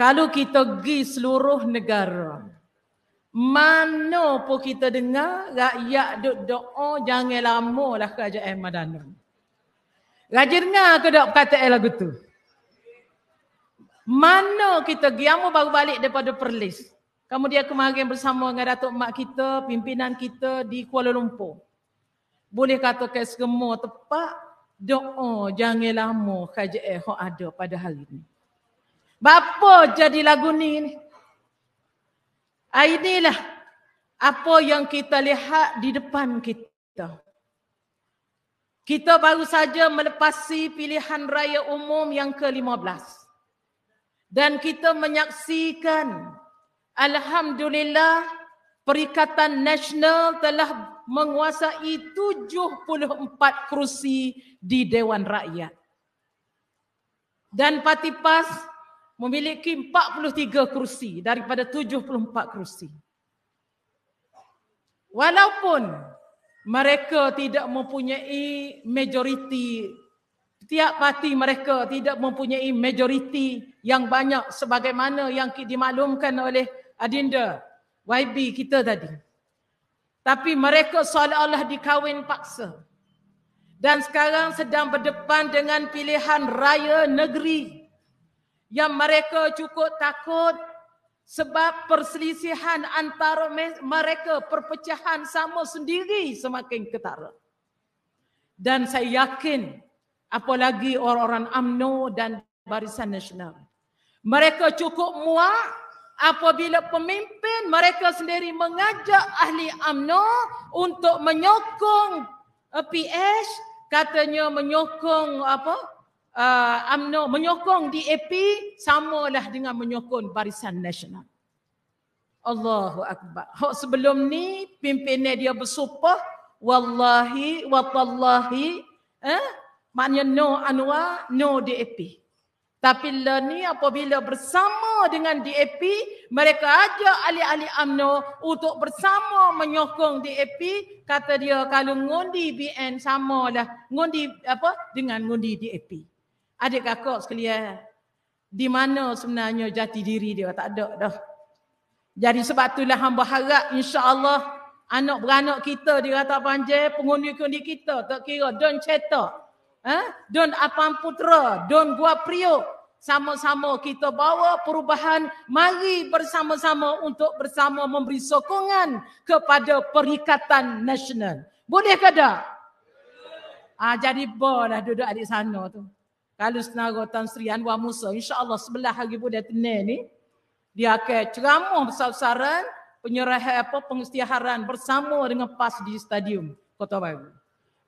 Kalau kita pergi seluruh negara, mana pun kita dengar rakyat duk doa jangan lama lah kerajaan Madanun. Raja dengar ke tak kata eh lagu tu? Mana kita pergi, kamu baru balik daripada Perlis. Kamu dia kemarin bersama dengan Datuk Mak kita, pimpinan kita di Kuala Lumpur. Boleh kata ke semua tepat, doa jangan lama kerajaan yang ada pada hari ini. Bapa jadi lagu ni ni? Ah, inilah apa yang kita lihat di depan kita. Kita baru saja melepasi pilihan raya umum yang ke-15. Dan kita menyaksikan Alhamdulillah Perikatan Nasional telah menguasai 74 kerusi di Dewan Rakyat. Dan Parti PAS memiliki 43 kerusi daripada 74 kerusi. Walaupun mereka tidak mempunyai majoriti, tiap parti mereka tidak mempunyai majoriti yang banyak sebagaimana yang dimaklumkan oleh Adinda YB kita tadi. Tapi mereka seolah-olah dikawin paksa. Dan sekarang sedang berdepan dengan pilihan raya negeri yang mereka cukup takut sebab perselisihan antara mereka perpecahan sama sendiri semakin ketara dan saya yakin apalagi orang-orang AMNO dan Barisan Nasional mereka cukup muak apabila pemimpin mereka sendiri mengajak ahli AMNO untuk menyokong PH eh, katanya menyokong apa uh, uh, UMNO menyokong DAP samalah dengan menyokong Barisan Nasional. Allahu akbar. Hak sebelum ni pimpinan dia bersumpah wallahi wa tallahi eh maknanya no anwa no DAP. Tapi le ni apabila bersama dengan DAP, mereka ajak ahli-ahli UMNO untuk bersama menyokong DAP, kata dia kalau ngundi BN samalah ngundi apa dengan ngundi DAP adik kakak sekalian di mana sebenarnya jati diri dia tak ada dah jadi sebab itulah hamba harap insya-Allah anak beranak kita di rata panjang pengundi-undi kita tak kira don cetak eh don apam putra don gua priok sama-sama kita bawa perubahan mari bersama-sama untuk bersama memberi sokongan kepada perikatan nasional boleh ke tak ah jadi boleh lah duduk adik sana tu kalau senara Tan Sri Anwar Musa, insyaAllah sebelah hari budak tenai ni, dia akan ceramah besar-besaran, penyerahan apa, pengistiharan bersama dengan PAS di stadium Kota Baru.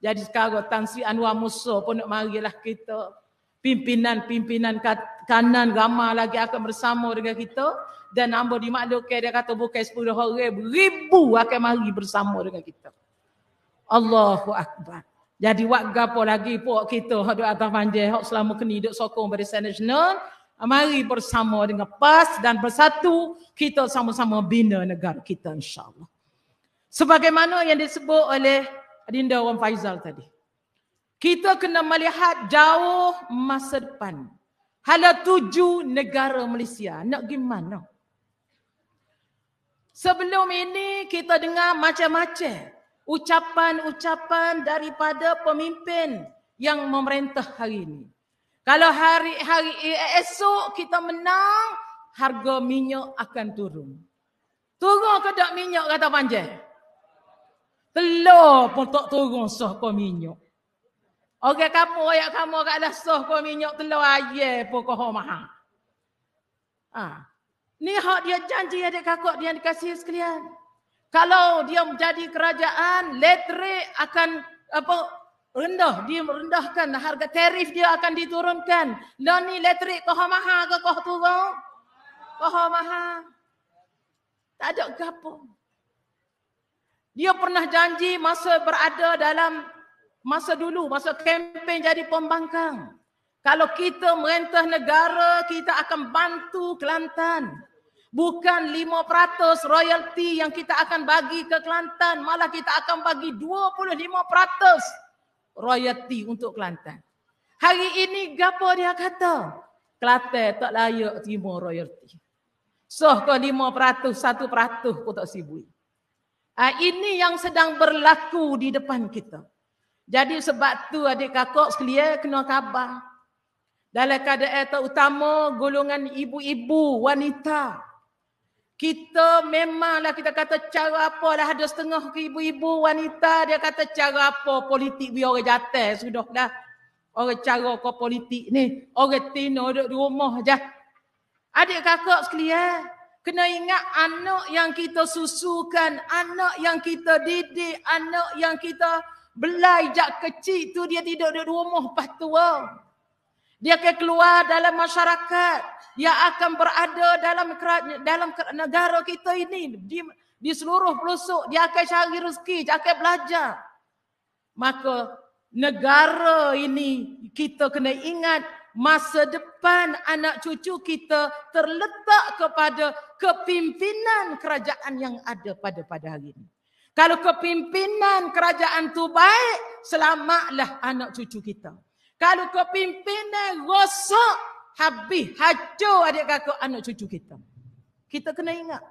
Jadi sekarang Tan Sri Anwar Musa pun nak marilah kita, pimpinan-pimpinan kanan ramah lagi akan bersama dengan kita, dan nombor dimaklumkan dia kata bukan 10 orang, ribu akan mari bersama dengan kita. Allahu Akbar. Jadi wak gapo lagi pok kita hak di atas panjang hak selama kini duk sokong pada Sen ah, Mari bersama dengan PAS dan bersatu kita sama-sama bina negara kita insya insyaAllah. Sebagaimana yang disebut oleh Adinda Wan Faizal tadi. Kita kena melihat jauh masa depan. Hala tuju negara Malaysia. Nak gimana? Sebelum ini kita dengar macam-macam ucapan-ucapan daripada pemimpin yang memerintah hari ini. Kalau hari-hari esok kita menang, harga minyak akan turun. Turun ke tak minyak kata panjang? Telur pun tak turun sah kau minyak. Orang okay, kamu, ya kamu agak ada sah kau minyak telur ayah pun kau mahal. Ha. Ah. Ni hak dia janji adik kakak dia dikasih sekalian kalau dia menjadi kerajaan letre akan apa rendah dia merendahkan harga tarif dia akan diturunkan la ni letrik kah maha ke kah turun kah maha tak ada gapo dia pernah janji masa berada dalam masa dulu masa kempen jadi pembangkang kalau kita merentah negara kita akan bantu Kelantan Bukan 5% royalti yang kita akan bagi ke Kelantan. Malah kita akan bagi 25% royalti untuk Kelantan. Hari ini gapo dia kata? Kelantan tak layak terima royalti. So kalau 5%, 1% aku tak sibuk. Ha, ini yang sedang berlaku di depan kita. Jadi sebab tu adik kakak sekalian kena khabar. Dalam keadaan terutama golongan ibu-ibu wanita. Kita memanglah kita kata cara apa dah ada setengah ibu-ibu wanita dia kata cara apa politik biar orang jatuh sudah dah. Orang cara kau politik ni. Orang tino duduk di rumah je. Adik kakak sekalian. Kena ingat anak yang kita susukan, anak yang kita didik, anak yang kita belai jak kecil tu dia tidur di rumah pas tua. Dia akan keluar dalam masyarakat. Dia akan berada dalam dalam negara kita ini. Di, di seluruh pelosok. Dia akan cari rezeki. Dia akan belajar. Maka negara ini kita kena ingat masa depan anak cucu kita terletak kepada kepimpinan kerajaan yang ada pada pada hari ini. Kalau kepimpinan kerajaan tu baik, selamatlah anak cucu kita. Kalau kepimpinan eh, rosak, habis, hancur adik kakak anak cucu kita. Kita kena ingat.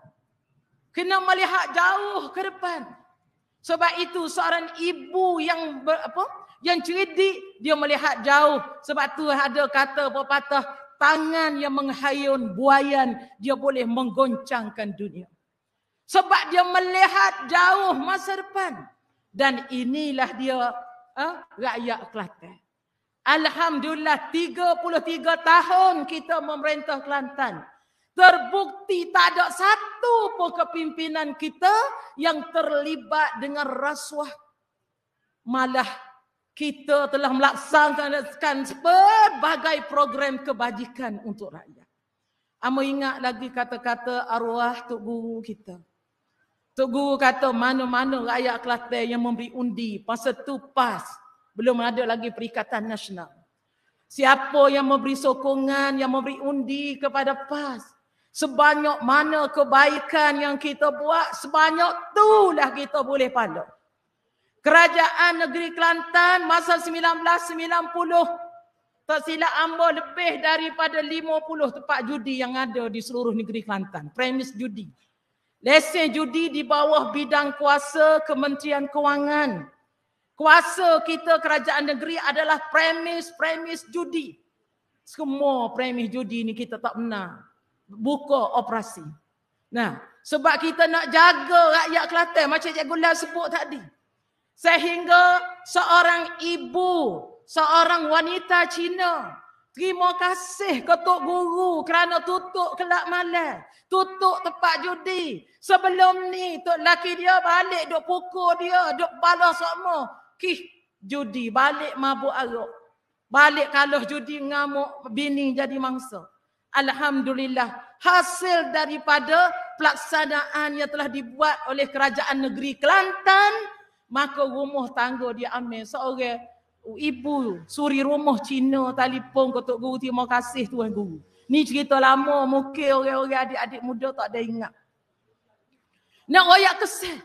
Kena melihat jauh ke depan. Sebab itu seorang ibu yang ber, apa? yang cerdik dia melihat jauh. Sebab tu ada kata pepatah tangan yang menghayun buayan dia boleh menggoncangkan dunia. Sebab dia melihat jauh masa depan. Dan inilah dia ha? rakyat Kelantan. Alhamdulillah 33 tahun kita memerintah Kelantan. Terbukti tak ada satu pun kepimpinan kita yang terlibat dengan rasuah. Malah kita telah melaksanakan pelbagai program kebajikan untuk rakyat. Amo ingat lagi kata-kata arwah Tok Guru kita. Tok Guru kata mana-mana rakyat Kelantan yang memberi undi pasal tu pas. Belum ada lagi perikatan nasional. Siapa yang memberi sokongan, yang memberi undi kepada PAS. Sebanyak mana kebaikan yang kita buat, sebanyak tu lah kita boleh pandang. Kerajaan negeri Kelantan masa 1990 tak silap amba lebih daripada 50 tempat judi yang ada di seluruh negeri Kelantan. Premis judi. Lesen judi di bawah bidang kuasa Kementerian Kewangan kuasa kita kerajaan negeri adalah premis-premis judi. Semua premis judi ni kita tak pernah buka operasi. Nah, sebab kita nak jaga rakyat Kelantan macam Cikgu Lan sebut tadi. Sehingga seorang ibu, seorang wanita Cina Terima kasih ketuk guru kerana tutup kelab malam. Tutup tempat judi. Sebelum ni, tu laki dia balik duk pukul dia, duk balas semua kih judi balik mabuk arok balik kalau judi ngamuk bini jadi mangsa alhamdulillah hasil daripada pelaksanaan yang telah dibuat oleh kerajaan negeri Kelantan maka rumah tangga dia ambil seorang ibu suri rumah Cina telefon kotak guru terima kasih tuan guru ni cerita lama mungkin orang-orang adik-adik muda tak ada ingat nak royak kesel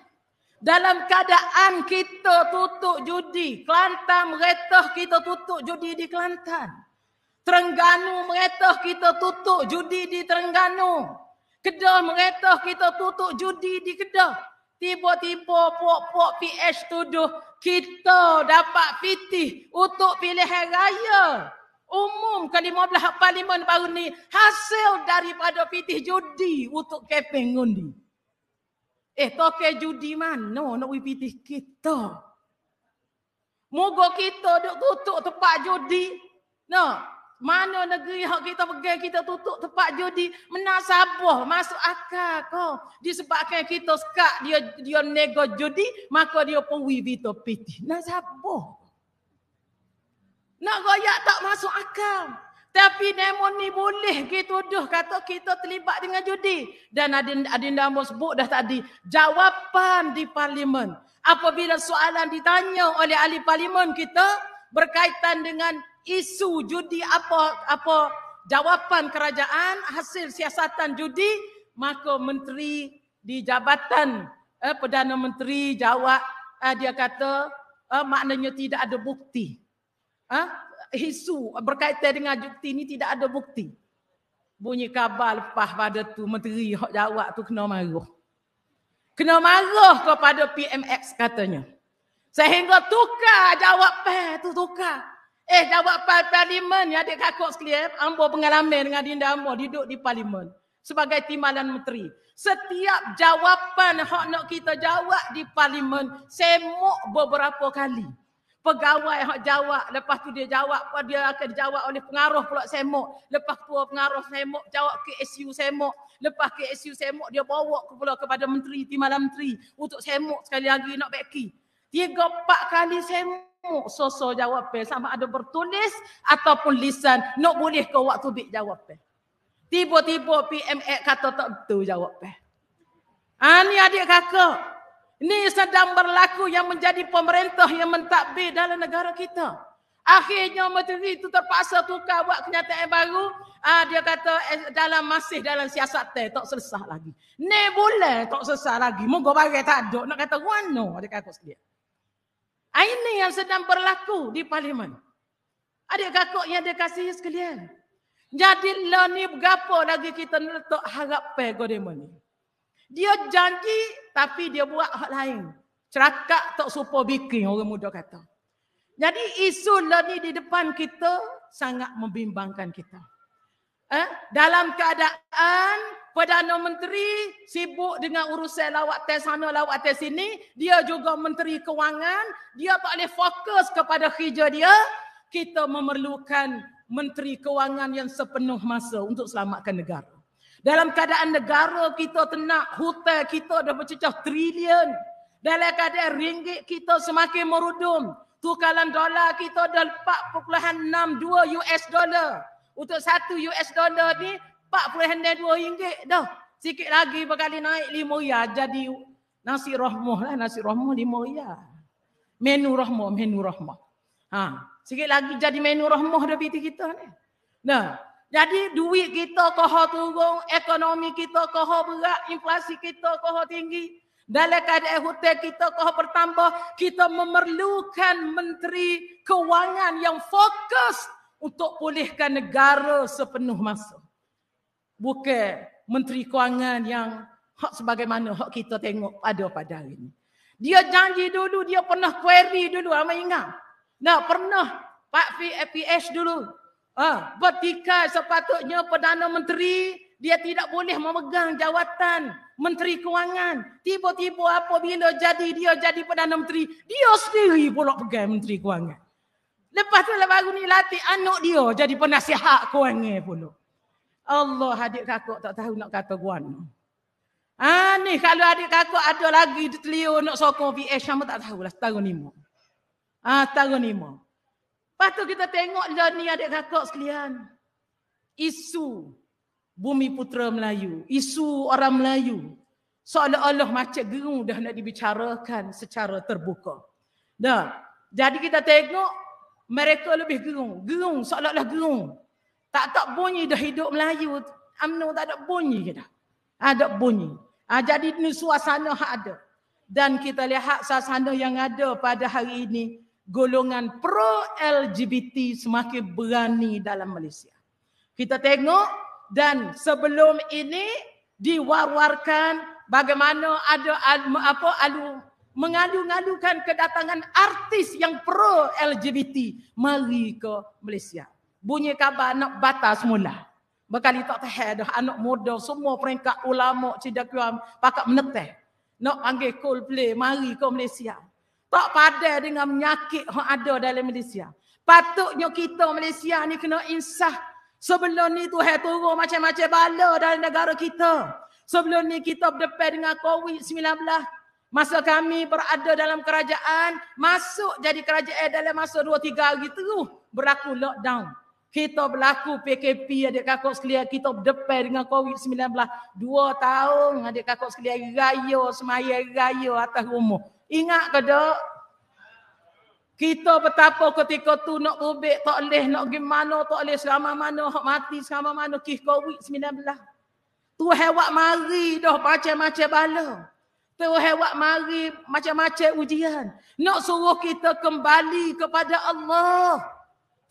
dalam keadaan kita tutup judi. Kelantan meretah kita tutup judi di Kelantan. Terengganu meretah kita tutup judi di Terengganu. Kedah meretah kita tutup judi di Kedah. Tiba-tiba pok-pok PH tuduh kita dapat fitih untuk pilihan raya. Umum ke 15 parlimen baru ni hasil daripada fitih judi untuk keping undi. Eh, tokeh judi mana nak WPT kita? Moga kita duk tutup tempat judi. No. Mana negeri yang kita pergi, kita tutup tempat judi. Menasabah masuk akal kau. Disebabkan kita sekat dia dia nego judi, maka dia pun wibito piti. Nasabah. Nak goyak tak masuk akal. Tapi Damon ni boleh kita tuduh kata kita terlibat dengan judi. Dan Adinda, Adinda Amor sebut dah tadi. Jawapan di parlimen. Apabila soalan ditanya oleh ahli parlimen kita berkaitan dengan isu judi apa apa jawapan kerajaan hasil siasatan judi maka menteri di jabatan eh, perdana menteri jawab eh, dia kata eh, maknanya tidak ada bukti eh, isu berkaitan dengan bukti ni tidak ada bukti. Bunyi khabar lepas pada tu menteri hak jawab tu kena marah. Kena marah kepada PMX katanya. Sehingga tukar jawab pay tu tukar. Eh jawab pay parlimen ni adik kakak sekalian. Ambo pengalaman dengan dinda ambo duduk di parlimen. Sebagai timbalan menteri. Setiap jawapan hak nak kita jawab di parlimen. Semuk beberapa kali pegawai hak jawab lepas tu dia jawab pun dia akan jawab oleh pengaruh pula semok lepas tu pengaruh semok jawab ke SU semok lepas ke SU semok dia bawa ke pula kepada menteri timbalan menteri untuk semok sekali lagi nak beki tiga empat kali semok sosok jawab pe sama ada bertulis ataupun lisan nak boleh ke waktu bik jawab pe tiba-tiba PMX kata tak betul jawab pe ani ah, adik kakak ini sedang berlaku yang menjadi pemerintah yang mentadbir dalam negara kita. Akhirnya menteri itu terpaksa tukar buat kenyataan baru. Uh, dia kata eh, dalam masih dalam siasat teh tak selesai lagi. Ni boleh tak selesai lagi. Moga bagai tak ada. Nak kata wano. Dia kata sedia. Ah, ini yang sedang berlaku di parlimen. Adik kakak yang dia kasih sekalian. Jadi lah ni berapa lagi kita letak harap pegawai dia ni. Dia janji tapi dia buat hal lain. Cerakak tak super bikin orang muda kata. Jadi isu ni di depan kita sangat membimbangkan kita. Eh? Dalam keadaan Perdana Menteri sibuk dengan urusan lawat tes sana, lawat tes sini. Dia juga Menteri Kewangan. Dia tak boleh fokus kepada kerja dia. Kita memerlukan Menteri Kewangan yang sepenuh masa untuk selamatkan negara. Dalam keadaan negara kita tenak, hutan kita dah bercecah trilion. Dalam keadaan ringgit kita semakin merudum. Tukaran dolar kita dah 4.62 US dollar. Untuk satu US dollar ni 40 ringgit dah. Sikit lagi berkali naik 5 ya jadi nasi rahmah lah. Nasi rahmah 5 ya. Menu rahmah, menu rahmah. Ha. Sikit lagi jadi menu rahmah dah piti kita ni. Nah, jadi duit kita koho turun, ekonomi kita koho berat, inflasi kita koho tinggi. Dalam keadaan hutang kita koho bertambah, kita memerlukan menteri kewangan yang fokus untuk pulihkan negara sepenuh masa. Bukan menteri kewangan yang hak sebagaimana hak kita tengok pada pada hari ini. Dia janji dulu, dia pernah query dulu, apa ingat? Nah, pernah Pak PH dulu, Ah, ha, bertikai sepatutnya Perdana Menteri dia tidak boleh memegang jawatan Menteri Kewangan. Tiba-tiba apabila jadi dia jadi Perdana Menteri, dia sendiri pula pegang Menteri Kewangan. Lepas tu lah baru ni latih anak dia jadi penasihat kewangan pula. Allah adik kakak tak tahu nak kata gua ni. Ha, ni kalau adik kakak ada lagi di telio nak sokong PH sama tak tahulah setahun lima. Ah ha, setahun lima. Lepas tu kita tengok dah ni adik kakak sekalian. Isu bumi putera Melayu. Isu orang Melayu. Seolah-olah macam geru dah nak dibicarakan secara terbuka. Dah. Jadi kita tengok mereka lebih gerung. Gerung, seolah-olah gerung. Tak tak bunyi dah hidup Melayu. UMNO tak ada bunyi kita. Ada bunyi. Ha, jadi ni suasana ada. Dan kita lihat suasana yang ada pada hari ini golongan pro LGBT semakin berani dalam Malaysia. Kita tengok dan sebelum ini diwar-warkan bagaimana ada apa alu mengalu-ngalukan kedatangan artis yang pro LGBT mari ke Malaysia. Bunyi khabar nak batas semula. Bekali tak tahan dah anak muda semua peringkat ulama cedak kuam pakak menetek. Nak panggil Coldplay mari ke Malaysia tak pada dengan menyakit yang ada dalam Malaysia. Patutnya kita Malaysia ni kena insah. Sebelum ni tu hai turun macam-macam bala dalam negara kita. Sebelum ni kita berdepan dengan COVID-19. Masa kami berada dalam kerajaan, masuk jadi kerajaan dalam masa dua tiga hari terus berlaku lockdown. Kita berlaku PKP adik kakak sekalian, kita berdepan dengan COVID-19. Dua tahun adik kakak sekalian raya, semaya raya atas rumah. Ingat ke tak? Kita betapa ketika tu nak bubik tak boleh, nak pergi mana tak boleh, selama mana, hak mati selama mana, kis COVID-19. Tu hewak mari dah macam-macam bala. Tu hewak mari macam-macam ujian. Nak suruh kita kembali kepada Allah.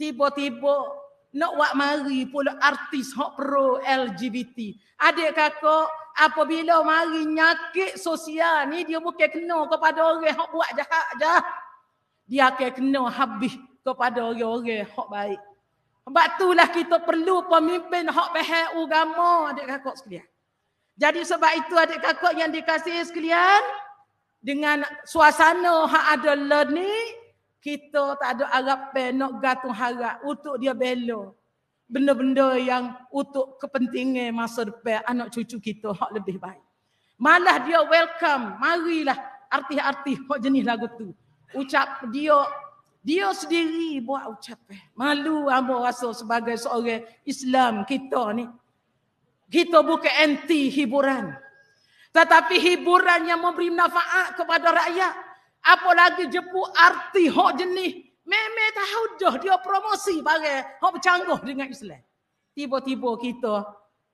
Tiba-tiba nak wak mari pula artis hak pro LGBT. Adik kakak, apabila mari nyakit sosial ni dia bukan kena kepada orang yang buat jahat je. Dia akan kena habis kepada orang-orang hak baik. Sebab itulah kita perlu pemimpin hak pahal agama adik kakak sekalian. Jadi sebab itu adik kakak yang dikasihi sekalian dengan suasana hak ada learning kita tak ada harapan nak gatung harap untuk dia belok benda-benda yang untuk kepentingan masa depan anak cucu kita hak lebih baik. Malah dia welcome, marilah arti-arti hak jenis lagu tu. Ucap dia dia sendiri buat ucapan. Eh. Malu ambo rasa sebagai seorang Islam kita ni. Kita bukan anti hiburan. Tetapi hiburan yang memberi manfaat kepada rakyat. Apalagi jepu arti hak jenis Memang tahu dah dia promosi bagai hok bercanggah dengan Islam. Tiba-tiba kita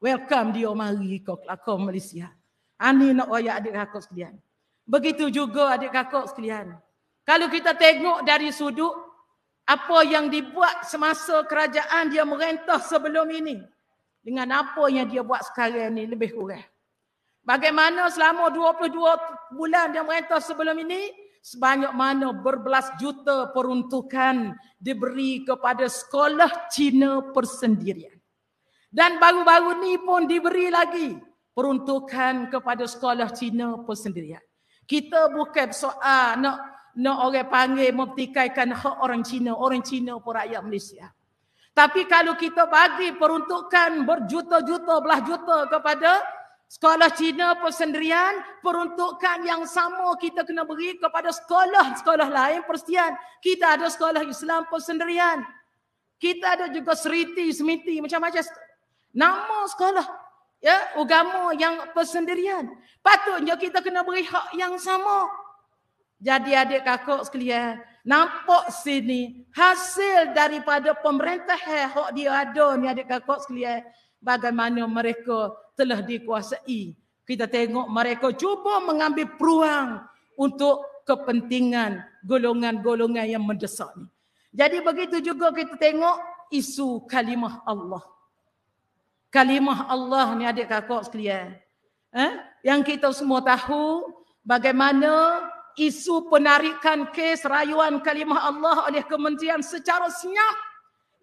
welcome dia mari ke Kelakar Malaysia. Ani nak royak adik kakak sekalian. Begitu juga adik kakak sekalian. Kalau kita tengok dari sudut apa yang dibuat semasa kerajaan dia merentah sebelum ini dengan apa yang dia buat sekarang ini lebih kurang. Bagaimana selama 22 bulan dia merentah sebelum ini sebanyak mana berbelas juta peruntukan diberi kepada sekolah Cina persendirian. Dan baru-baru ni pun diberi lagi peruntukan kepada sekolah Cina persendirian. Kita bukan soal nak nak orang panggil mempertikaikan hak orang Cina, orang Cina pun rakyat Malaysia. Tapi kalau kita bagi peruntukan berjuta-juta, belah juta kepada Sekolah Cina persendirian, peruntukan yang sama kita kena beri kepada sekolah-sekolah lain persendirian. Kita ada sekolah Islam persendirian. Kita ada juga seriti, semiti, macam-macam. Nama sekolah, ya, agama yang persendirian. Patutnya kita kena beri hak yang sama. Jadi adik kakak sekalian, nampak sini hasil daripada pemerintah hak dia ada ni adik kakak sekalian bagaimana mereka telah dikuasai. Kita tengok mereka cuba mengambil peluang untuk kepentingan golongan-golongan yang mendesak Jadi begitu juga kita tengok isu kalimah Allah. Kalimah Allah ni adik kakak sekalian. Eh? Yang kita semua tahu bagaimana isu penarikan kes rayuan kalimah Allah oleh kementerian secara senyap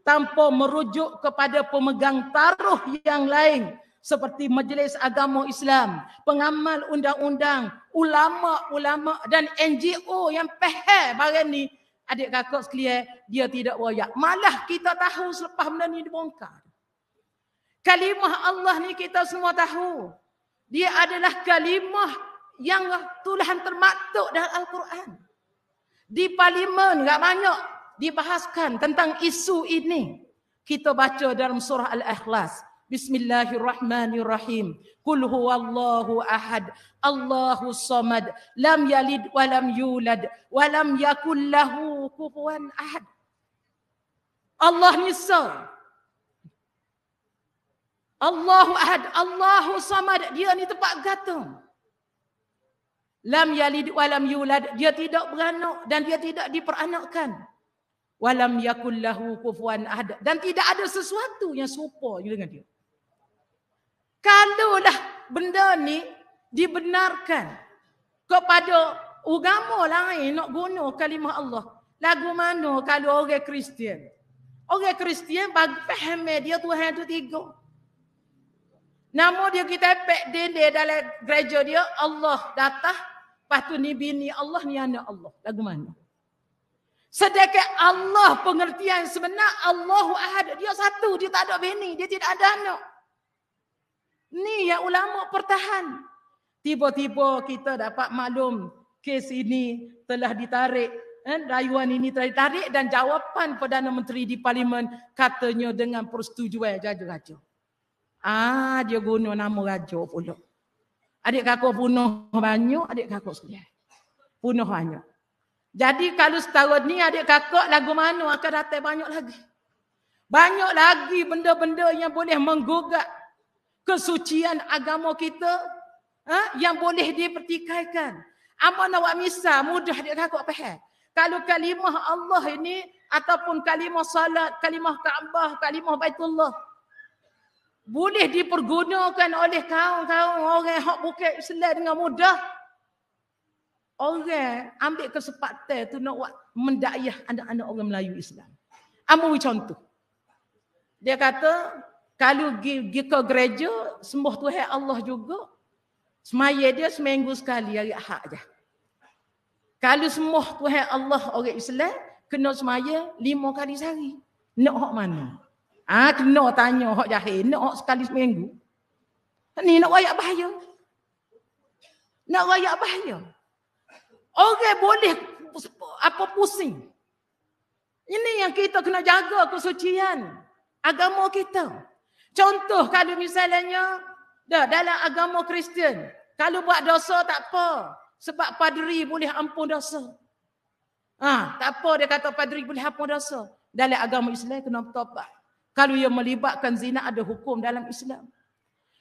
tanpa merujuk kepada pemegang taruh yang lain seperti Majlis Agama Islam, pengamal undang-undang, ulama-ulama dan NGO yang pehel barang ni, adik kakak sekalian, dia tidak royak. Malah kita tahu selepas benda ni dibongkar. Kalimah Allah ni kita semua tahu. Dia adalah kalimah yang tulahan termaktuk dalam Al-Quran. Di parlimen, tidak banyak dibahaskan tentang isu ini. Kita baca dalam surah Al-Ikhlas. Bismillahirrahmanirrahim. Kul huwallahu ahad. Allahu samad. Lam yalid walam yulad. Walam yakullahu kufuan ahad. Allah Nisa. Allahu ahad. Allahu samad. Dia ni tempat gantung. Lam yalid walam yulad. Dia tidak beranak dan dia tidak diperanakkan walam yakul lahu kufuan ahad dan tidak ada sesuatu yang serupa dengan dia Kalau dah benda ni dibenarkan kepada agama lain nak guna kalimah Allah lagu mana kalau orang Kristian orang Kristian bagi faham dia Tuhan itu tiga nama dia kita pek dinding dalam gereja dia Allah datah lepas tu ni bini Allah ni anak Allah lagu mana Sedangkan Allah pengertian sebenar Allahu Ahad. Dia satu, dia tak ada bini, dia tidak ada anak. Ni ya ulama pertahan. Tiba-tiba kita dapat maklum kes ini telah ditarik. Eh, rayuan ini telah ditarik dan jawapan Perdana Menteri di Parlimen katanya dengan persetujuan raja-raja. Ah, dia guna nama raja pula. Adik kakak punuh banyak, adik kakak sekalian. Punuh banyak. Jadi kalau setara ni adik kakak lagu mana akan datang banyak lagi. Banyak lagi benda-benda yang boleh menggugat kesucian agama kita ha? yang boleh dipertikaikan. Amal awak misal mudah adik kakak faham. Kalau kalimah Allah ini ataupun kalimah salat, kalimah Kaabah, kalimah Baitullah boleh dipergunakan oleh kaum-kaum orang yang bukan Islam dengan mudah orang ambil kesempatan tu nak buat mendakyah anak-anak orang Melayu Islam. Ambil contoh. Dia kata kalau gi, gi ke gereja sembah Tuhan Allah juga semaya dia seminggu sekali hari Ahad aja. Kalau sembah Tuhan Allah orang Islam kena semaya lima kali sehari. Nak hok mana? Ah ha, kena tanya hok jahil, nak hok sekali seminggu. Ni nak wayak bahaya. Nak wayak bahaya. Orang boleh apa pusing. Ini yang kita kena jaga kesucian agama kita. Contoh kalau misalnya dah dalam agama Kristian, kalau buat dosa tak apa sebab Padri boleh ampun dosa. Ah, ha, tak apa dia kata Padri boleh ampun dosa. Dalam agama Islam kena bertobat. Kalau ia melibatkan zina ada hukum dalam Islam.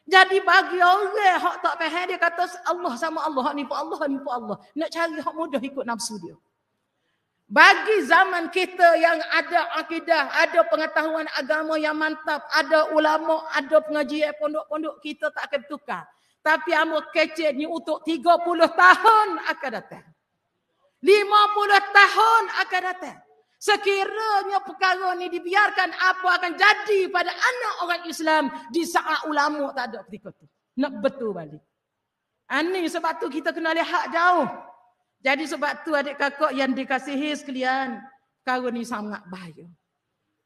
Jadi bagi orang hak tak faham dia kata Allah sama Allah, hak nipu Allah, hak nipu Allah. Nak cari hak mudah ikut nafsu dia. Bagi zaman kita yang ada akidah, ada pengetahuan agama yang mantap, ada ulama, ada pengajian eh, pondok-pondok, kita tak akan tukar. Tapi amur kecil ni untuk 30 tahun akan datang. 50 tahun akan datang. Sekiranya perkara ini dibiarkan, apa akan jadi pada anak orang Islam di saat ulama tak ada ketika itu. Nak betul balik. Ani ah, sebab tu kita kena lihat jauh. Jadi sebab tu adik kakak yang dikasihi sekalian, perkara ini sangat bahaya.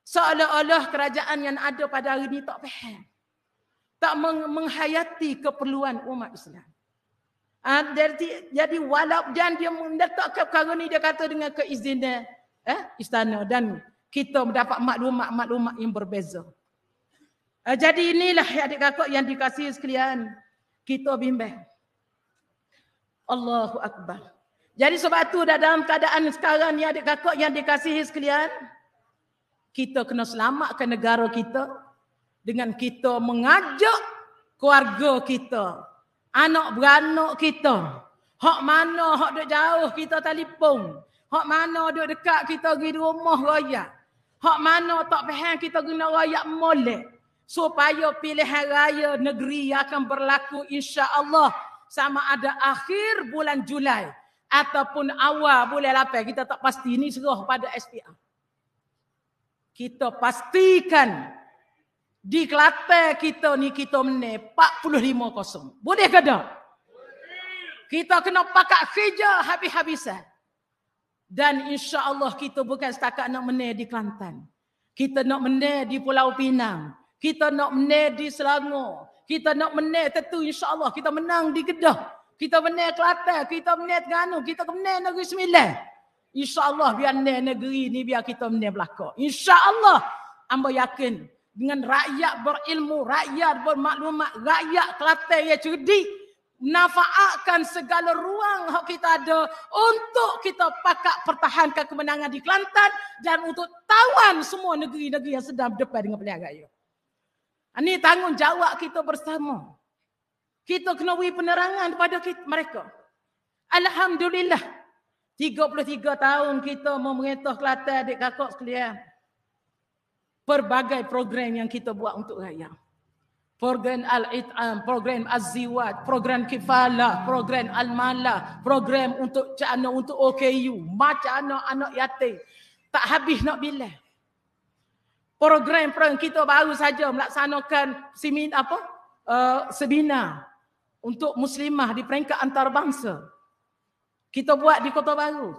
Seolah-olah kerajaan yang ada pada hari ini tak faham. Tak menghayati keperluan umat Islam. Ah, jadi, jadi walaupun dia meletakkan perkara ini, dia kata dengan keizinan eh, istana dan kita mendapat maklumat-maklumat yang berbeza. Eh, jadi inilah adik kakak yang dikasih sekalian kita bimbang. Allahu Akbar. Jadi sebab itu dalam keadaan sekarang ni adik kakak yang dikasihi sekalian, kita kena selamatkan negara kita dengan kita mengajak keluarga kita, anak beranak kita, hak mana, hak dek jauh kita telefon, Hak mana duduk dekat kita pergi di rumah raya. Hak mana tak faham kita guna raya molek. Supaya pilihan raya negeri akan berlaku insya Allah sama ada akhir bulan Julai ataupun awal bulan apa kita tak pasti ini serah pada SPA, Kita pastikan di Kelantan kita ni kita menang 45-0. Boleh ke tak? Kita kena pakat kerja habis-habisan. Dan insya Allah kita bukan setakat nak menang di Kelantan. Kita nak menang di Pulau Pinang. Kita nak menang di Selangor. Kita nak menang tentu insya Allah kita menang di Kedah. Kita menang Kelantan. Kita menang Tengganu. Kita menir Negeri Sembilan. Insya Allah biar menang negeri ni biar kita menang belakang. Insya Allah amba yakin dengan rakyat berilmu, rakyat bermaklumat, rakyat Kelantan yang cerdik nafaatkan segala ruang yang kita ada untuk kita pakat pertahankan kemenangan di Kelantan dan untuk tawan semua negeri-negeri yang sedang berdepan dengan pilihan raya. Ini tanggungjawab kita bersama. Kita kena beri penerangan kepada kita, mereka. Alhamdulillah. 33 tahun kita memerintah Kelantan adik kakak sekalian. Berbagai program yang kita buat untuk rakyat. Program Al-It'am, program Az-Ziwat, program Kifalah, program Al-Malah, program untuk anak untuk OKU, macam anak-anak yatim. Tak habis nak bila. Program-program kita baru saja melaksanakan simin apa? Uh, eh, sebina untuk muslimah di peringkat antarabangsa. Kita buat di Kota Baru.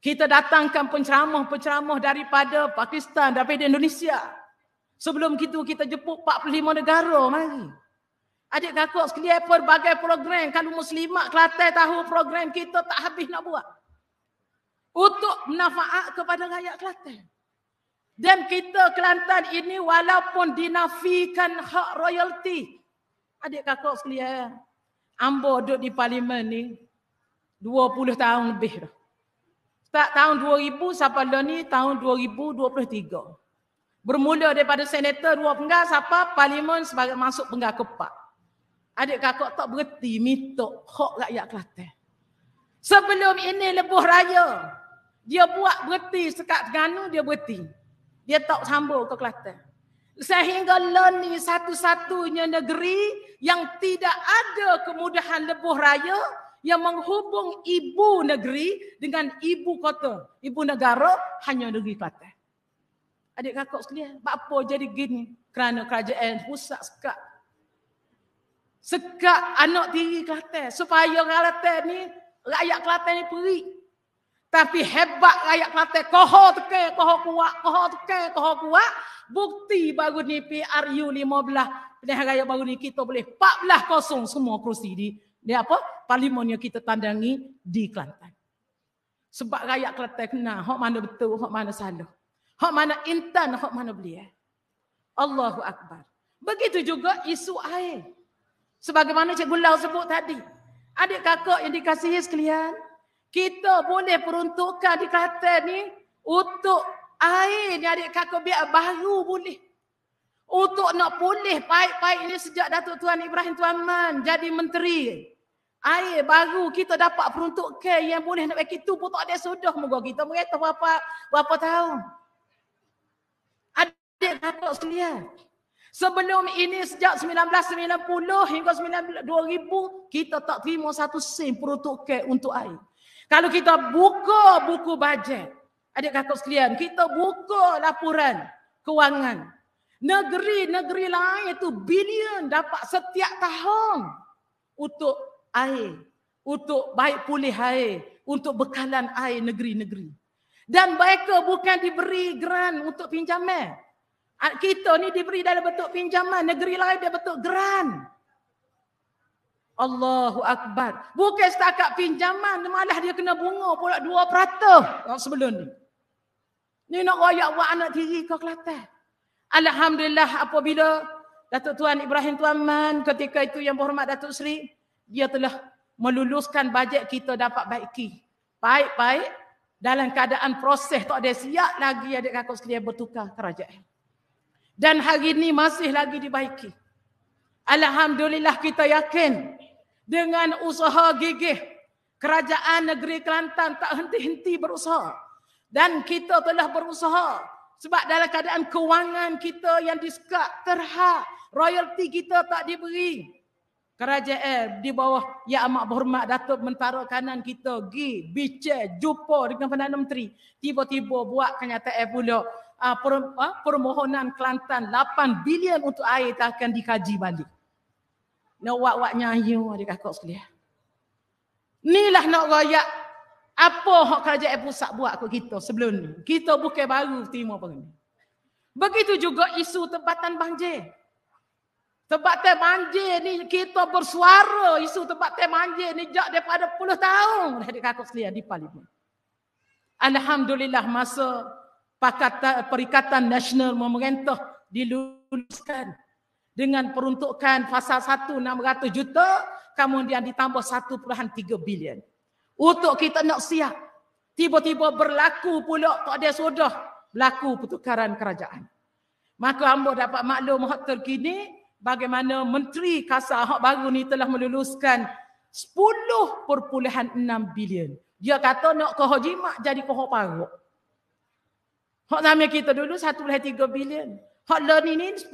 Kita datangkan penceramah-penceramah daripada Pakistan, daripada Indonesia. Indonesia. Sebelum itu kita jemput 45 negara mari. Adik kakak sekalian pelbagai program kalau muslimat Kelantan tahu program kita tak habis nak buat. Untuk manfaat kepada rakyat Kelantan. Dan kita Kelantan ini walaupun dinafikan hak royalty. Adik kakak sekalian. Ambo duduk di parlimen ni 20 tahun lebih dah. Tak tahun 2000 sampai ni tahun 2023. Bermula daripada senator dua penggal siapa parlimen sebagai masuk penggal kepak. Adik kakak tak berhenti mitok hak rakyat Kelantan. Sebelum ini lebuh raya, dia buat berhenti sekat Terengganu dia berhenti. Dia tak sambung ke Kelantan. Sehingga learning satu-satunya negeri yang tidak ada kemudahan lebuh raya yang menghubung ibu negeri dengan ibu kota, ibu negara hanya negeri Kelantan adik kakak sekalian. Apa jadi gini? Kerana kerajaan pusat sekak. Sekak anak tiri Kelantan. Supaya Kelantan ni, rakyat Kelantan ni perik. Tapi hebat rakyat Kelantan. Kohor teke, kohor kuat, kohor teke, kohor kuat. Bukti baru ni PRU 15. Pilihan rakyat baru ni kita boleh 14 kosong semua kursi di. Ni apa? Parlimen yang kita tandangi di Kelantan. Sebab rakyat Kelantan kenal. Hak mana betul, hak mana salah. Hak mana intan, hak mana beli eh? Allahu Akbar. Begitu juga isu air. Sebagaimana Cikgu Lau sebut tadi. Adik kakak yang dikasihi sekalian. Kita boleh peruntukkan di Kelantan ni untuk air ni adik kakak biar baru boleh. Untuk nak pulih baik-baik ni sejak Datuk Tuan Ibrahim Tuan Man jadi menteri. Air baru kita dapat peruntukkan yang boleh nak bagi tu pun tak ada sudah. Moga kita merata berapa, berapa tahun adik kakak sekalian. Sebelum ini sejak 1990 hingga 2000 kita tak terima satu sen peruntuk ke untuk air. Kalau kita buka buku bajet, adik kakak sekalian, kita buka laporan kewangan. Negeri-negeri lain itu bilion dapat setiap tahun untuk air, untuk baik pulih air, untuk bekalan air negeri-negeri. Dan mereka bukan diberi grant untuk pinjaman. Kita ni diberi dalam bentuk pinjaman. Negeri lain dia bentuk geran. Allahu Akbar. Bukan setakat pinjaman. Malah dia kena bunga pula dua peratus. Yang sebelum ni. Ni nak royak buat anak tiri ke Kelantan. Alhamdulillah apabila Datuk Tuan Ibrahim Tuan Man ketika itu yang berhormat Datuk Seri. Dia telah meluluskan bajet kita dapat baiki. Baik-baik dalam keadaan proses tak ada siap lagi adik kakak sekalian bertukar kerajaan dan hari ini masih lagi dibaiki. Alhamdulillah kita yakin dengan usaha gigih kerajaan negeri Kelantan tak henti-henti berusaha dan kita telah berusaha sebab dalam keadaan kewangan kita yang disekat terhak royalti kita tak diberi kerajaan di bawah yang amat berhormat Datuk Mentara Kanan kita pergi bicara jumpa dengan Perdana Menteri tiba-tiba buat kenyataan pula uh, ah, per, uh, ah, permohonan Kelantan 8 bilion untuk air tak akan dikaji balik. Nak wak-waknya ayu ada kakak sekalian. Inilah nak rakyat apa hak kerajaan pusat buat kat kita sebelum ni. Kita bukan baru terima apa ni. Begitu juga isu tempatan banjir. Tempatan banjir ni kita bersuara isu tempat tempatan banjir ni sejak daripada 10 tahun dah dekat kakak sekalian di parlimen. Alhamdulillah masa Pakatan, Perikatan Nasional Pemerintah diluluskan dengan peruntukan fasa 1 600 juta kemudian ditambah 1.3 bilion. Untuk kita nak siap. Tiba-tiba berlaku pula tak ada sudah berlaku pertukaran kerajaan. Maka hamba dapat maklum hak terkini bagaimana Menteri Kasar hak baru ni telah meluluskan 10.6 bilion. Dia kata nak kehajimat jadi kohok paruk. Hak nama kita dulu 1.3 bilion. Hak lah ni ni 10.6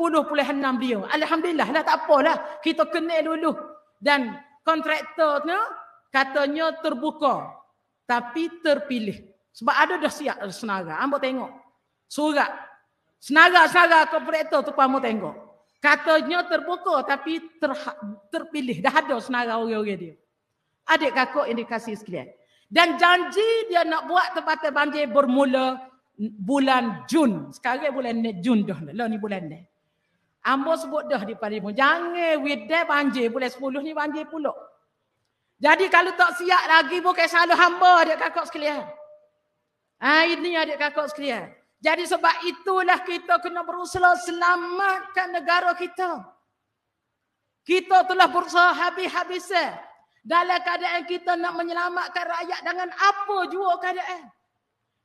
bilion. Alhamdulillah lah tak apalah. Kita kenal dulu. Dan kontraktornya katanya terbuka. Tapi terpilih. Sebab ada dah siap senaga. Ambo tengok. Surat. Senaga-senaga kontraktor tu pun tengok. Katanya terbuka tapi ter, terpilih. Dah ada senaga orang-orang dia. Adik kakak indikasi sekalian. Dan janji dia nak buat tempatan banjir bermula bulan Jun. Sekarang bulan ni Jun dah. Lalu ni bulan ni. Ambo sebut dah di parimu. Jangan widah banjir. Bulan sepuluh ni banjir puluk. Jadi kalau tak siap lagi bukan salah hamba adik kakak sekalian. Ha, ini adik kakak sekalian. Jadi sebab itulah kita kena berusaha selamatkan negara kita. Kita telah berusaha habis habisnya Dalam keadaan kita nak menyelamatkan rakyat dengan apa jua keadaan.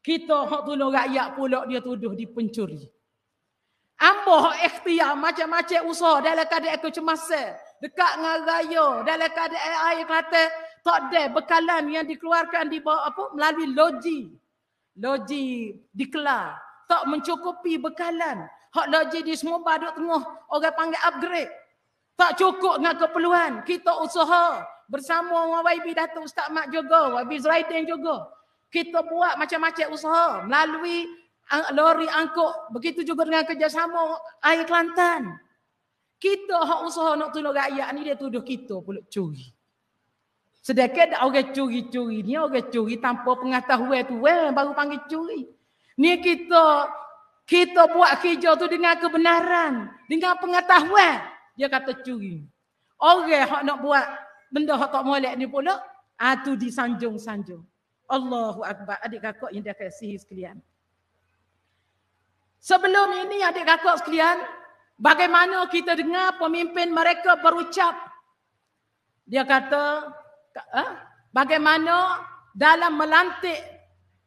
Kita hak tolong rakyat pula dia tuduh di pencuri. Ambo hak ikhtiar macam-macam usaha dalam keadaan kecemasan. Dekat dengan raya, dalam keadaan air kata tak ada bekalan yang dikeluarkan di bawah apa melalui loji. Loji dikelar. Tak mencukupi bekalan. Hak loji di semua badut tengah orang panggil upgrade. Tak cukup dengan keperluan. Kita usaha bersama YB Datuk Ustaz Mak juga, YB Zaidin juga kita buat macam-macam usaha melalui eh, lori angkut begitu juga dengan kerjasama air Kelantan kita hak usaha nak tolong rakyat ni dia tuduh kita pula curi sedekah orang curi-curi ni orang curi tanpa pengetahuan tu eh, baru panggil curi ni kita kita buat kerja tu dengan kebenaran dengan pengetahuan dia kata curi orang hak nak buat benda hak tak molek ni pula ah tu disanjung-sanjung Allahu Akbar. Adik kakak yang dia kasihi sekalian. Sebelum ini adik kakak sekalian, bagaimana kita dengar pemimpin mereka berucap. Dia kata, ha? bagaimana dalam melantik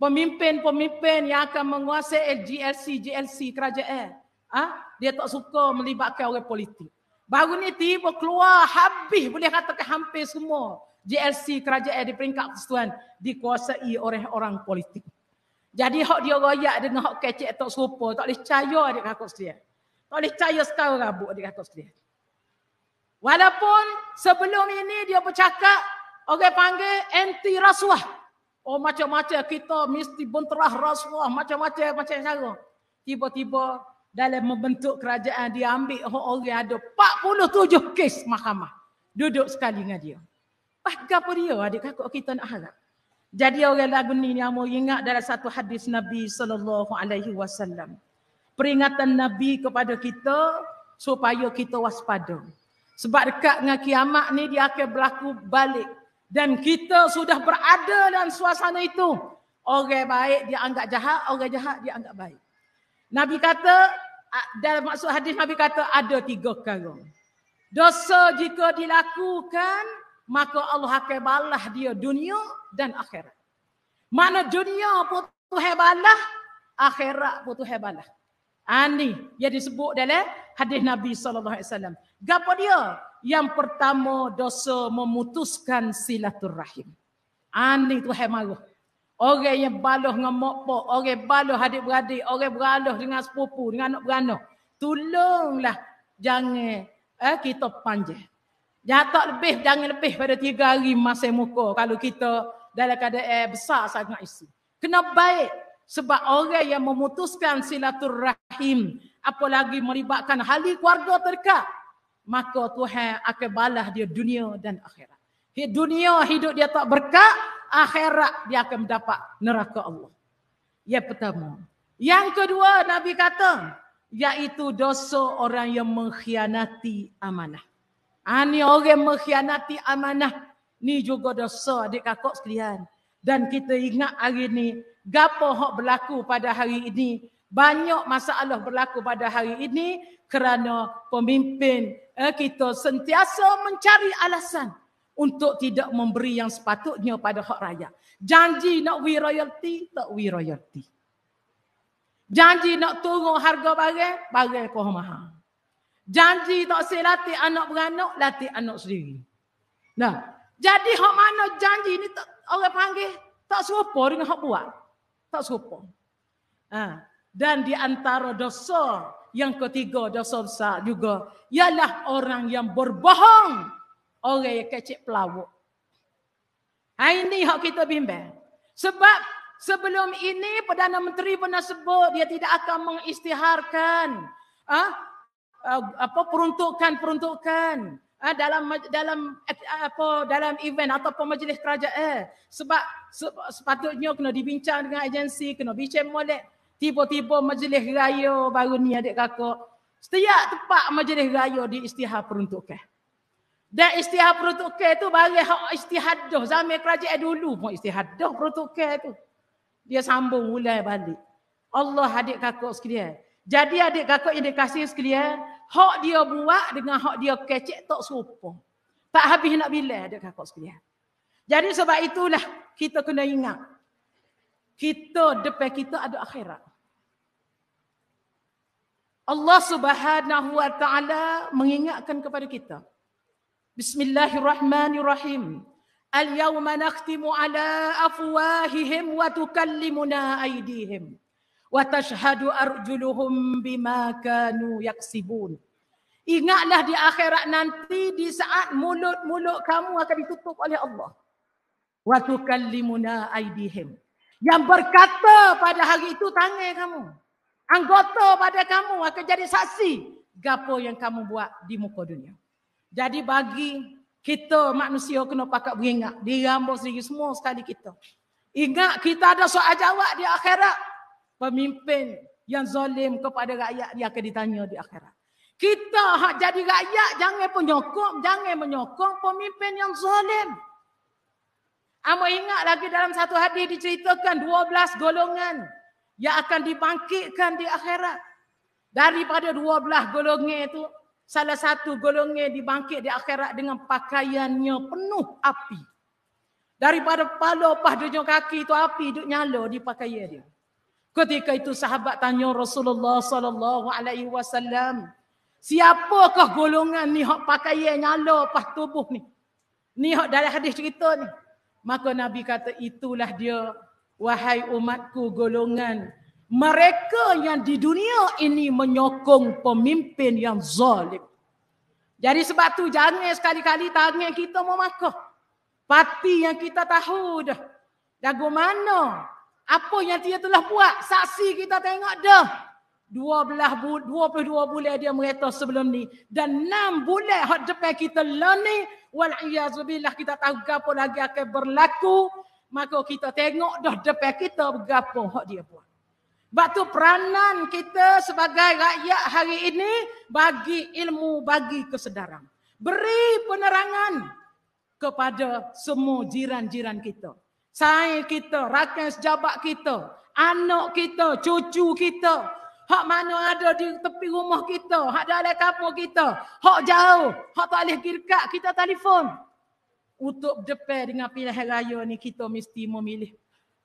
pemimpin-pemimpin yang akan menguasai GLC, GLC kerajaan. Ha? dia tak suka melibatkan orang politik. Baru ni tiba keluar habis boleh katakan hampir semua JLC kerajaan di peringkat persatuan dikuasai oleh orang politik. Jadi hak dia royak dengan hak kecil tak serupa, tak boleh percaya dia kat kosdia. Tak boleh percaya sekarang rabuk dia kat kosdia. Walaupun sebelum ini dia bercakap orang panggil anti rasuah. Oh macam-macam kita mesti benterah rasuah macam-macam macam cara. Tiba-tiba dalam membentuk kerajaan dia ambil orang ada 47 kes mahkamah. Duduk sekali dengan dia. Pakar peria adik kakak kita nak harap. Jadi orang lagu ni ni amur ingat dalam satu hadis Nabi sallallahu alaihi wasallam. Peringatan Nabi kepada kita supaya kita waspada. Sebab dekat dengan kiamat ni dia akan berlaku balik. Dan kita sudah berada dalam suasana itu. Orang baik dia anggap jahat, orang jahat dia anggap baik. Nabi kata, dalam maksud hadis Nabi kata ada tiga perkara. Dosa jika dilakukan maka Allah akan balas dia dunia dan akhirat. Mana dunia pun Tuhan balas, akhirat pun Tuhan balas. Ani ah, yang disebut dalam hadis Nabi sallallahu alaihi wasallam. Gapo dia? Yang pertama dosa memutuskan silaturahim. Ani ah, tu Tuhan marah. Orang yang baloh dengan mak pak, orang baloh adik beradik, orang beraloh dengan sepupu, dengan anak beranak. Tolonglah jangan eh, kita panjang. Jatuh lebih jangan lebih pada tiga hari masa muka kalau kita dalam keadaan besar sangat isi. Kena baik sebab orang yang memutuskan silaturrahim apalagi melibatkan ahli keluarga terdekat maka Tuhan akan balas dia dunia dan akhirat. Di dunia hidup dia tak berkat, akhirat dia akan mendapat neraka Allah. Yang pertama. Yang kedua Nabi kata iaitu dosa orang yang mengkhianati amanah. Ha, ni orang mengkhianati amanah. Ni juga dosa adik kakak sekalian. Dan kita ingat hari ni. Gapa hak berlaku pada hari ini. Banyak masalah berlaku pada hari ini. Kerana pemimpin eh, kita sentiasa mencari alasan. Untuk tidak memberi yang sepatutnya pada hak rakyat. Janji nak we royalty, tak we royalty. Janji nak turun harga barang, barang kau mahal. Janji tak saya latih anak beranak, latih anak sendiri. Nah, jadi hak mana janji ni tak, orang panggil tak serupa dengan hak buat. Tak serupa. Ha. Dan di antara dosa yang ketiga dosa besar juga ialah orang yang berbohong orang yang kecil pelawak. Ha, ini hak kita bimbang. Sebab sebelum ini Perdana Menteri pernah sebut dia tidak akan mengistiharkan. ha, apa peruntukan-peruntukan ah, dalam dalam eh, apa dalam event ataupun majlis kerajaan eh, sebab sepatutnya kena dibincang dengan agensi kena bincang molek tiba-tiba majlis raya baru ni adik kakak setiap tempat majlis raya di istihar peruntukan dan istihar peruntukan tu bagi hak istihar dah zaman kerajaan dulu pun istihar dah peruntukan tu dia sambung mulai balik Allah adik kakak sekalian jadi adik kakak indikasi dikasih sekalian hak dia buat dengan hak dia kecek tak serupa. Tak habis nak bila ada kakak sekalian. Jadi sebab itulah kita kena ingat. Kita depan kita ada akhirat. Allah Subhanahu wa taala mengingatkan kepada kita. Bismillahirrahmanirrahim. Al-yawma nakhtimu ala afwahihim wa tukallimuna aydihim watashhadu arjuluhum bima kanu yaksibun. Ingatlah di akhirat nanti di saat mulut-mulut kamu akan ditutup oleh Allah. Watukallimuna aidihim. Yang berkata pada hari itu tangan kamu. Anggota pada kamu akan jadi saksi gapo yang kamu buat di muka dunia. Jadi bagi kita manusia kena pakat beringat. Dirambut sendiri semua sekali kita. Ingat kita ada soal jawab di akhirat pemimpin yang zalim kepada rakyat dia akan ditanya di akhirat. Kita hak jadi rakyat jangan menyokong, jangan menyokong pemimpin yang zalim. Amo ingat lagi dalam satu hadis diceritakan 12 golongan yang akan dibangkitkan di akhirat. Daripada 12 golongan itu salah satu golongan dibangkit di akhirat dengan pakaiannya penuh api. Daripada palo pah dunia kaki itu api duk nyala di pakaian dia. Ketika itu sahabat tanya Rasulullah sallallahu alaihi wasallam, siapakah golongan ni hak pakaian nyala pas tubuh ni? Ni hak dalam hadis cerita ni. Maka Nabi kata itulah dia wahai umatku golongan mereka yang di dunia ini menyokong pemimpin yang zalim. Jadi sebab tu jangan sekali-kali tangan kita mau memakah. Parti yang kita tahu dah. Dah mana apa yang dia telah buat? Saksi kita tengok dah. 12 bu- 22 bulan dia mengetah sebelum ni dan 6 bulan hak depan kita learning wal iyaz billah kita tahu gapo lagi akan berlaku maka kita tengok dah depan kita gapo hak dia buat. Waktu peranan kita sebagai rakyat hari ini bagi ilmu, bagi kesedaran. Beri penerangan kepada semua jiran-jiran kita saya kita, rakan sejabat kita, anak kita, cucu kita. Hak mana ada di tepi rumah kita, hak dalam kampung kita, hak jauh, hak tak boleh girkat, kita telefon. Untuk depan dengan pilihan raya ni kita mesti memilih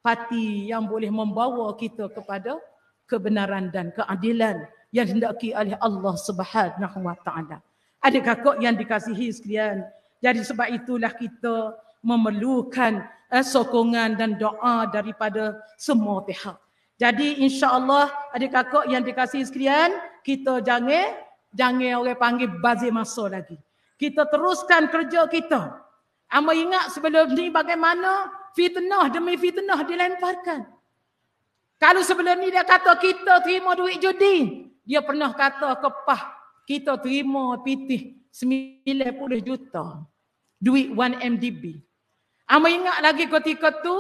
parti yang boleh membawa kita kepada kebenaran dan keadilan yang hendaki oleh Allah Subhanahu Wa Taala. Adakah kok yang dikasihi sekalian? Jadi sebab itulah kita memerlukan eh, sokongan dan doa daripada semua pihak. Jadi insya-Allah adik kakak yang dikasihi sekalian, kita jangan jangan orang panggil bazir masa lagi. Kita teruskan kerja kita. Amba ingat sebelum ni bagaimana fitnah demi fitnah dilemparkan. Kalau sebelum ni dia kata kita terima duit judi, dia pernah kata kepah kita terima pitih 90 juta duit 1 MDB. Ama ah, ingat lagi ketika tu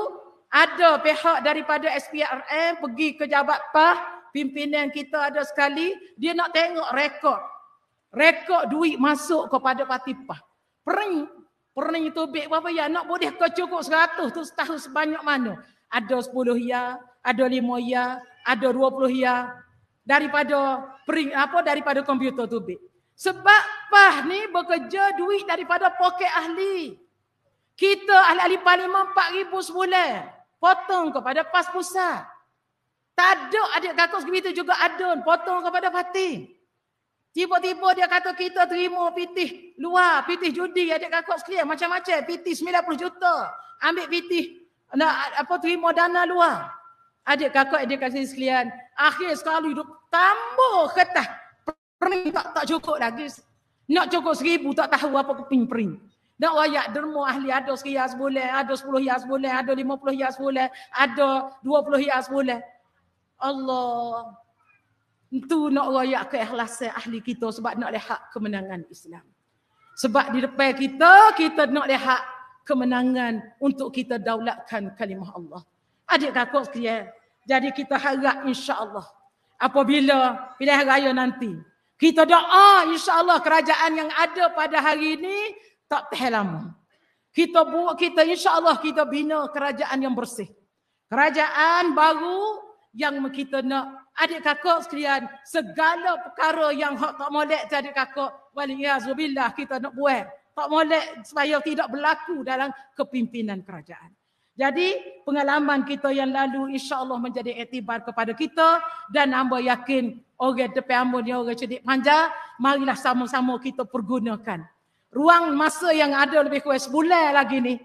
ada pihak daripada SPRM pergi ke Jabat PAH, pimpinan kita ada sekali, dia nak tengok rekod. Rekod duit masuk kepada parti PAH. Pering, pering itu baik berapa ya? Nak boleh ke cukup seratus tu setahun sebanyak mana? Ada sepuluh ya, ada lima ya, ada dua puluh ya. Daripada pering, apa daripada komputer tu baik. Sebab PAH ni bekerja duit daripada poket ahli. Kita ahli-ahli parlimen 4,000 sebulan. Potong kepada PAS Pusat. Tak ada adik kakak segitu juga adun. Potong kepada parti. Tiba-tiba dia kata kita terima piti luar, piti judi adik kakak sekalian macam-macam, pitih 90 juta. Ambil piti nak apa terima dana luar. Adik kakak adik kakak sekalian, akhir sekali hidup tambah kertas. Pering tak tak cukup lagi. Nak cukup seribu tak tahu apa keping pering. Nak rayak derma ahli ada sekali hias bulan, ada 10 hias bulan, ada 50 hias bulan, ada 20 hias bulan. Allah. Itu nak rayak keikhlasan ahli kita sebab nak lihat kemenangan Islam. Sebab di depan kita, kita nak lihat kemenangan untuk kita daulatkan kalimah Allah. Adik kakak sekian jadi kita harap insya-Allah apabila pilihan raya nanti kita doa insya-Allah kerajaan yang ada pada hari ini tak terlalu lama. Kita buat kita insya-Allah kita bina kerajaan yang bersih. Kerajaan baru yang kita nak adik kakak sekalian segala perkara yang hak tak molek jadi adik kakak wali azubillah kita nak buat tak molek supaya tidak berlaku dalam kepimpinan kerajaan jadi pengalaman kita yang lalu Insya Allah menjadi iktibar kepada kita dan hamba yakin orang depan hamba ni orang cedik panjang marilah sama-sama kita pergunakan ruang masa yang ada lebih kurang sebulan lagi ni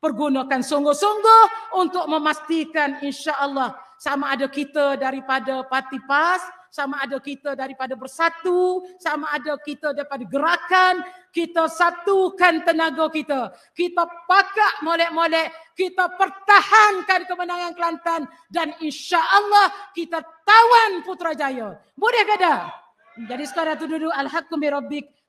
pergunakan sungguh-sungguh untuk memastikan insya-Allah sama ada kita daripada parti PAS sama ada kita daripada bersatu, sama ada kita daripada gerakan, kita satukan tenaga kita. Kita pakak molek-molek, kita pertahankan kemenangan Kelantan dan insya Allah kita tawan Putrajaya. Boleh ke dah? Jadi sekarang tu duduk alhaqum bi rabbik